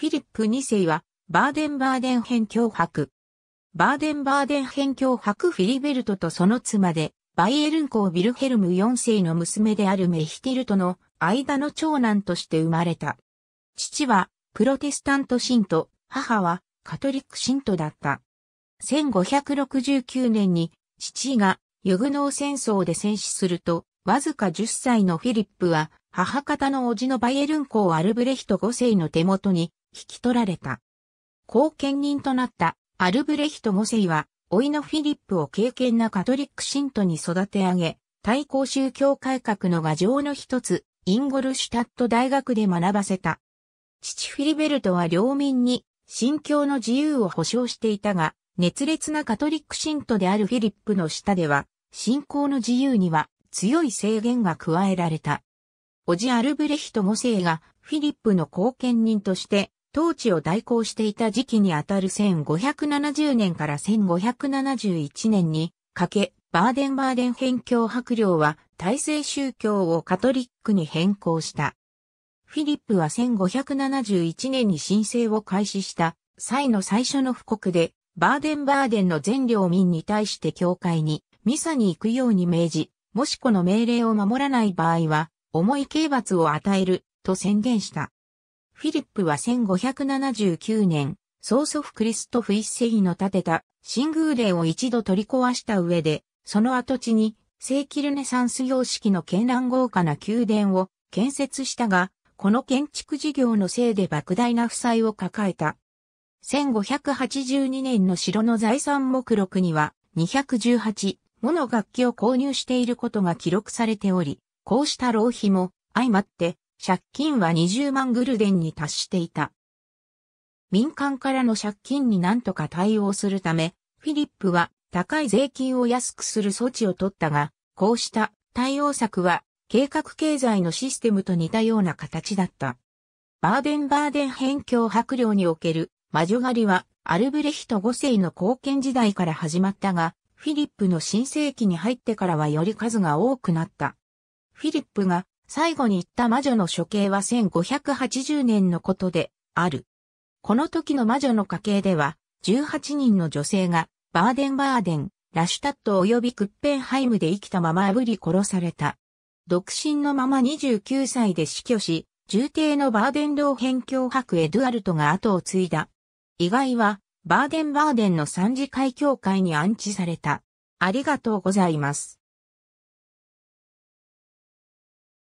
フィリップ2世は、バーデンバーデン編教博。バーデンバーデン編教博。フィリベルトとその妻で、バイエルン公ビルヘルム4世の娘であるメヒテルトの間の長男として生まれた。父は、プロテスタント信徒、母は、カトリック信徒だった。1569年に、父が、ユグノー戦争で戦死すると、わずか10歳のフィリップは、母方の叔父のバイエルン公アルブレヒト5世の手元に引き取られた。後見人となったアルブレヒト5世は、老いのフィリップを敬虔なカトリック信徒に育て上げ、対抗宗教改革の画像の一つ、インゴルシュタット大学で学ばせた。父フィリベルトは領民に、信教の自由を保障していたが、熱烈なカトリック信徒であるフィリップの下では、信仰の自由には強い制限が加えられた。おじアルブレヒト5世がフィリップの後見人として統治を代行していた時期にあたる1570年から1571年にかけ、バーデンバーデン辺境白領は体制宗教をカトリックに変更した。フィリップは1571年に申請を開始した際の最初の布告で、バーデンバーデンの全領民に対して教会にミサに行くように命じ、もしこの命令を守らない場合は、重い刑罰を与えると宣言した。フィリップは1579年、曽祖父クリストフ一世の建てた新宮殿を一度取り壊した上で、その跡地に正規ルネサンス様式の絢爛豪華な宮殿を建設したが、この建築事業のせいで莫大な負債を抱えた。1582年の城の財産目録には218もの楽器を購入していることが記録されており、こうした浪費も相まって借金は20万グルデンに達していた。民間からの借金に何とか対応するため、フィリップは高い税金を安くする措置を取ったが、こうした対応策は計画経済のシステムと似たような形だった。バーデンバーデン辺境白領における魔女狩りはアルブレヒト5世の貢献時代から始まったが、フィリップの新世紀に入ってからはより数が多くなった。フィリップが最後に言った魔女の処刑は1580年のことである。この時の魔女の家系では、18人の女性が、バーデンバーデン、ラシュタット及びクッペンハイムで生きたまま炙り殺された。独身のまま29歳で死去し、重帝のバーデン老辺境博エドゥアルトが後を継いだ。意外は、バーデンバーデンの三次会協会に安置された。ありがとうございます。